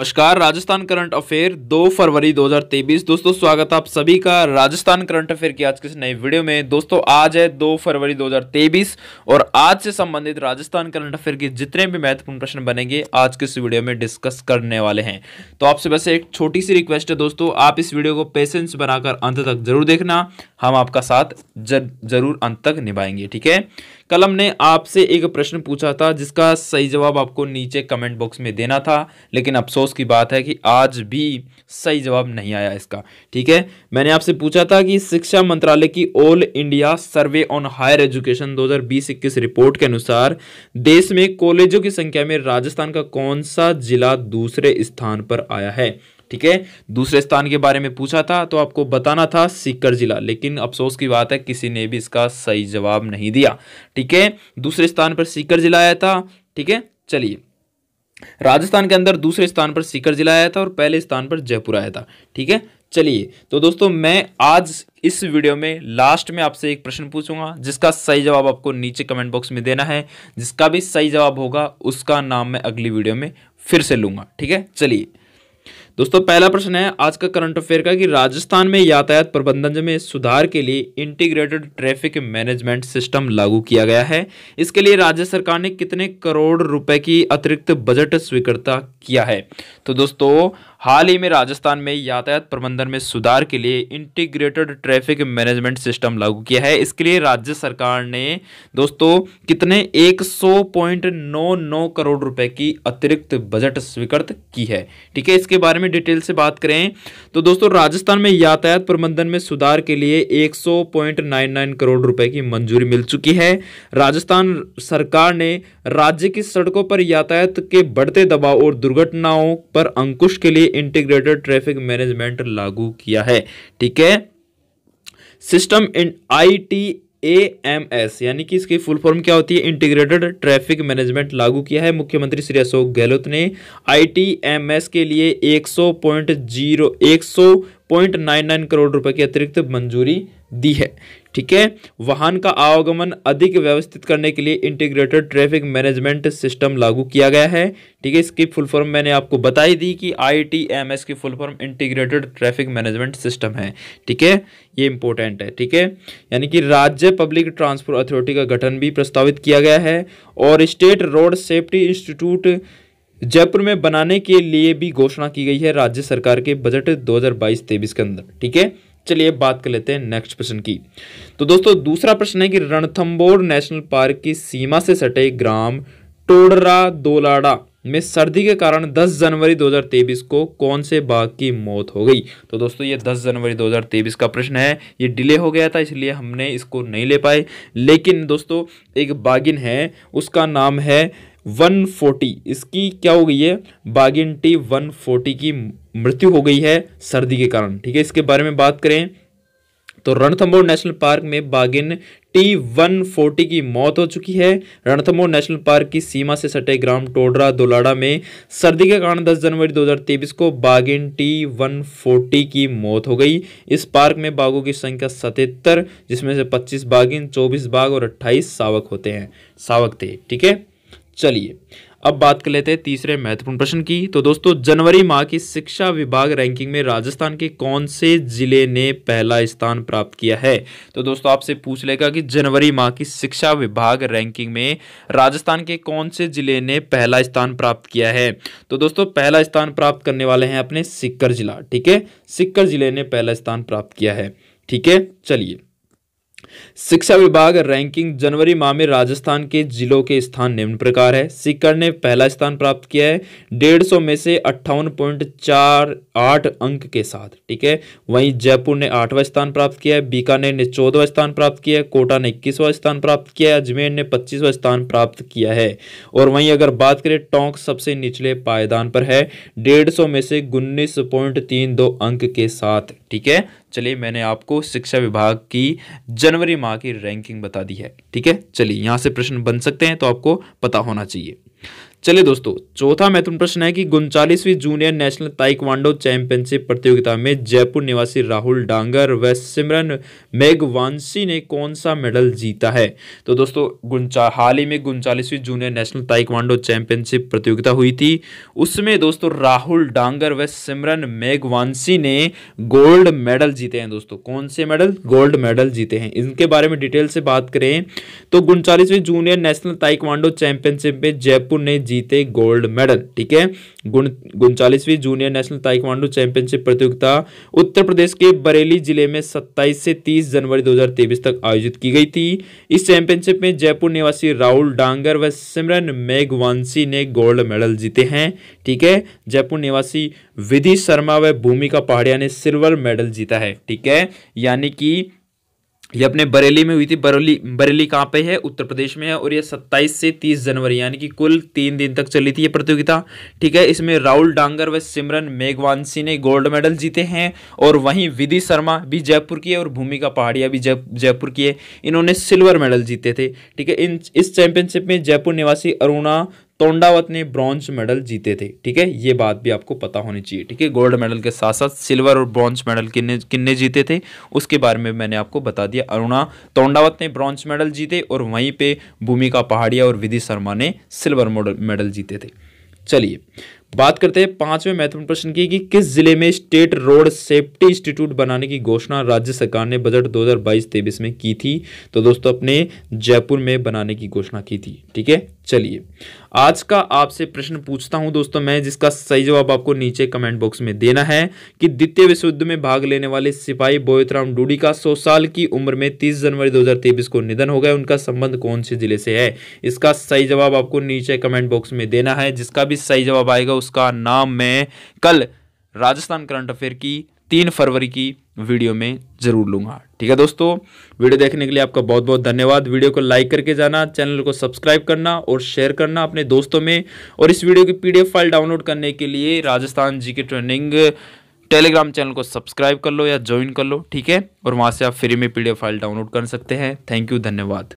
नमस्कार Rajasthan current affair 2 फरवरी 2023 दोस्तों स्वागत है आप सभी का राजस्थान करंट अफेयर की आज के नए वीडियो में दोस्तों आज है 2 फरवरी 2023 और आज से संबंधित राजस्थान करंट अफेयर के जितने भी महत्वपूर्ण प्रश्न बनेंगे आज के इस वीडियो में डिस्कस करने वाले हैं तो आपसे बस एक छोटी सी रिक्वेस्ट है दोस्तों आप इस वीडियो को पेशेंस बनाकर अंत तक जरूर देखना हम आपका साथ जरूर अंत तक निभाएंगे ठीक है कल हमने आपसे एक प्रश्न पूछा था जिसका सही जवाब आपको नीचे कमेंट बॉक्स में देना था लेकिन अफसोस की बात है कि आज भी सही जवाब नहीं आया इसका ठीक है मैंने आपसे पूछा था कि शिक्षा मंत्रालय की All India survey on higher education दो रिपोर्ट के अनुसार देश में कॉलेजों की संख्या में राजस्थान का कौन सा जिला दूसरे स्थान पर आया है ठीक है दूसरे स्थान के बारे में पूछा था तो आपको बताना था सीकर जिला लेकिन अफसोस की बात है किसी ने भी इसका सही जवाब नहीं दिया ठीक है दूसरे स्थान पर सीकर जिला आया था ठीक है चलिए राजस्थान के अंदर दूसरे स्थान पर सीकर जिला आया था और पहले स्थान पर जयपुर आया था ठीक है चलिए तो दोस्तों मैं आज इस वीडियो में लास्ट में आपसे एक प्रश्न पूछूंगा जिसका सही जवाब आपको नीचे कमेंट बॉक्स में देना है जिसका भी सही जवाब होगा उसका नाम मैं अगली वीडियो में फिर से लूंगा ठीक है चलिए दोस्तों पहला प्रश्न है आज का करंट अफेयर का कि राजस्थान में यातायात प्रबंधन में सुधार के लिए इंटीग्रेटेड ट्रैफिक मैनेजमेंट सिस्टम लागू किया गया है इसके लिए राज्य सरकार ने कितने करोड़ रुपए की अतिरिक्त बजट स्वीकृता किया है तो दोस्तों हाल ही में राजस्थान में यातायात प्रबंधन में सुधार के लिए इंटीग्रेटेड ट्रैफिक मैनेजमेंट सिस्टम लागू किया है इसके लिए राज्य सरकार ने दोस्तों कितने एक सौ पॉइंट नौ नौ करोड़ रुपए की अतिरिक्त बजट स्वीकृत की है ठीक है इसके बारे में डिटेल से बात करें तो दोस्तों राजस्थान में यातायात प्रबंधन में सुधार के लिए एक सौ पॉइंट नाइन नाइन करोड़ रुपए की मंजूरी मिल चुकी है राजस्थान सरकार ने राज्य की सड़कों पर यातायात के बढ़ते दबाव और दुर्घटनाओं पर अंकुश के लिए लिए इंटीग्रेटेड ट्रैफिक मैनेजमेंट लागू किया है ठीक है system I T A M S यानी कि इसकी फुल फॉर्म क्या होती है इंटीग्रेटेड ट्रैफिक मैनेजमेंट लागू किया है मुख्यमंत्री श्री अशोक गहलोत ने आई टी एम एस के लिए एक सौ पॉइंट जीरो एक सौ पॉइंट नाइन नाइन करोड़ रुपए की अतिरिक्त मंजूरी दी है ठीक है वाहन का आवागमन अधिक व्यवस्थित करने के लिए इंटीग्रेटेड ट्रैफिक मैनेजमेंट सिस्टम लागू किया गया है ठीक है इसकी फुल फॉर्म मैंने आपको बताई दी कि आईटीएमएस की full form integrated traffic management system है ठीक है ये इंपॉर्टेंट है ठीक है यानी कि राज्य पब्लिक ट्रांसपोर्ट अथॉरिटी का गठन भी प्रस्तावित किया गया है और state road safety institute Jaipur में बनाने के लिए भी घोषणा की गई है राज्य सरकार के बजट 2022-23 के अंदर ठीक है चलिए बात कर लेते हैं नेक्स्ट प्रश्न की तो दोस्तों दूसरा प्रश्न है कि रणथम्बोर नेशनल पार्क की सीमा से सटे ग्राम टोडरा दोलाड़ा में सर्दी के कारण 10 जनवरी 2023 को कौन से बाघ की मौत हो गई तो दोस्तों ये 10 जनवरी 2023 का प्रश्न है ये डिले हो गया था इसलिए हमने इसको नहीं ले पाए लेकिन दोस्तों एक बागिन है उसका नाम है 140 इसकी क्या हो गई है बागिन टी फोर्टी की मृत्यु हो गई है सर्दी के कारण ठीक है इसके बारे में बात करें तो रणथंबोर नेशनल पार्क में बागिन टी वन फोर्टी की मौत हो चुकी है रणथंबोर नेशनल पार्क की सीमा से सटे ग्राम टोडरा दोलाड़ा में सर्दी के कारण 10 जनवरी 2023 को बागिन टी वन फोर्टी की मौत हो गई इस पार्क में बाघों की संख्या सतहत्तर जिसमें से 25 बागिन 24 बाघ और 28 सावक होते हैं सावक थे ठीक है चलिए अब बात कर लेते हैं तीसरे महत्वपूर्ण प्रश्न की तो दोस्तों जनवरी माह की शिक्षा विभाग रैंकिंग में राजस्थान के कौन से जिले ने पहला स्थान प्राप्त किया है तो दोस्तों आपसे पूछ लेगा कि जनवरी माह की शिक्षा विभाग रैंकिंग में राजस्थान के कौन से जिले ने पहला स्थान प्राप्त किया है तो दोस्तों पहला स्थान प्राप्त करने वाले हैं अपने सिक्कर जिला ठीक है सिक्कर जिले ने पहला स्थान प्राप्त किया है ठीक है चलिए शिक्षा विभाग रैंकिंग जनवरी माह में राजस्थान के जिलों के स्थान निम्न प्रकार है सीकर ने पहला स्थान प्राप्त किया है डेढ़ सौ में से अट्ठावन पॉइंट चार आठ अंक के साथ ठीक है वहीं जयपुर ने आठवां स्थान प्राप्त किया है बीकानेर ने चौदहवा स्थान प्राप्त किया है कोटा ने इक्कीसवां स्थान प्राप्त किया है अजमेर ने पच्चीसवा स्थान प्राप्त किया है और वहीं अगर बात करें टोंक सबसे निचले पायदान पर है डेढ़ में से उन्नीस अंक के साथ ठीक है चलिए मैंने आपको शिक्षा विभाग की जनवरी माह की रैंकिंग बता दी है ठीक है चलिए यहाँ से प्रश्न बन सकते हैं तो आपको पता होना चाहिए चलिए दोस्तों चौथा महत्वपूर्ण प्रश्न है कि उनचालीसवीं जूनियर नेशनल ताइक्वांडो चैंपियनशिप प्रतियोगिता में जयपुर निवासी राहुल डांगर व सिमरन मेघवांशी ने कौन सा मेडल जीता है तो दोस्तों हाल ही में उनचालीसवीं जूनियर नेशनल ताइक्वांडो चैंपियनशिप प्रतियोगिता हुई थी उसमें दोस्तों राहुल डांगर व सिमरन मेघवांशी ने गोल्ड मेडल जीते हैं दोस्तों कौन से मेडल गोल्ड मेडल जीते हैं इनके बारे में डिटेल से बात करें तो उनचालीसवीं जूनियर नेशनल ताइक्वांडो चैंपियनशिप में जयपुर जयपुर ने जीते गोल्ड मेडल ठीक है उनचालीसवीं जूनियर नेशनल ताइक्वांडो चैंपियनशिप प्रतियोगिता उत्तर प्रदेश के बरेली जिले में 27 से 30 जनवरी 2023 तक आयोजित की गई थी इस चैंपियनशिप में जयपुर निवासी राहुल डांगर व सिमरन मेघवांशी ने गोल्ड मेडल जीते हैं ठीक है जयपुर निवासी विधि शर्मा व भूमिका पहाड़िया ने सिल्वर मेडल जीता है ठीक है यानी कि ये अपने बरेली में हुई थी बरेली बरेली कहाँ पे है उत्तर प्रदेश में है और ये 27 से 30 जनवरी यानी कि कुल तीन दिन तक चली थी ये प्रतियोगिता ठीक है इसमें राहुल डांगर व सिमरन मेघवानसी ने गोल्ड मेडल जीते हैं और वहीं विधि शर्मा भी जयपुर की है और भूमिका पहाड़िया भी जय जयपुर की है इन्होंने सिल्वर मेडल जीते थे ठीक है इन इस चैंपियनशिप में जयपुर निवासी अरुणा तोंडावत ने ब्रॉन्ज मेडल जीते थे ठीक है ये बात भी आपको पता होनी चाहिए ठीक है गोल्ड मेडल के साथ साथ सिल्वर और ब्रॉन्ज मेडल किन्ने किन्ने जीते थे उसके बारे में मैंने आपको बता दिया अरुणा तोंडावत ने ब्रॉन्ज मेडल जीते और वहीं पे भूमिका पहाड़िया और विधि शर्मा ने सिल्वर मेडल जीते थे चलिए बात करते हैं पांचवें महत्वपूर्ण प्रश्न की कि किस जिले में स्टेट रोड सेफ्टी इंस्टीट्यूट बनाने की घोषणा राज्य सरकार ने बजट 2022-23 में की थी तो दोस्तों अपने जयपुर में बनाने की घोषणा की थी ठीक है चलिए आज का आपसे प्रश्न पूछता हूं दोस्तों मैं जिसका सही जवाब आपको नीचे कमेंट बॉक्स में देना है कि द्वितीय विश्व युद्ध में भाग लेने वाले सिपाही बोयतराम डूडी का 100 साल की उम्र में 30 जनवरी 2023 को निधन हो गया उनका संबंध कौन से जिले से है इसका सही जवाब आपको नीचे कमेंट बॉक्स में देना है जिसका भी सही जवाब आएगा उस उसका नाम मैं कल राजस्थान करंट अफेयर की तीन फरवरी की वीडियो में ज़रूर लूंगा ठीक है दोस्तों वीडियो देखने के लिए आपका बहुत बहुत धन्यवाद वीडियो को लाइक करके जाना चैनल को सब्सक्राइब करना और शेयर करना अपने दोस्तों में और इस वीडियो की पीडीएफ फाइल डाउनलोड करने के लिए Rajasthan G K training telegram channel को सब्सक्राइब कर लो या ज्वाइन कर लो ठीक है और वहाँ से आप फ्री में पीडीएफ फाइल डाउनलोड कर सकते हैं थैंक यू धन्यवाद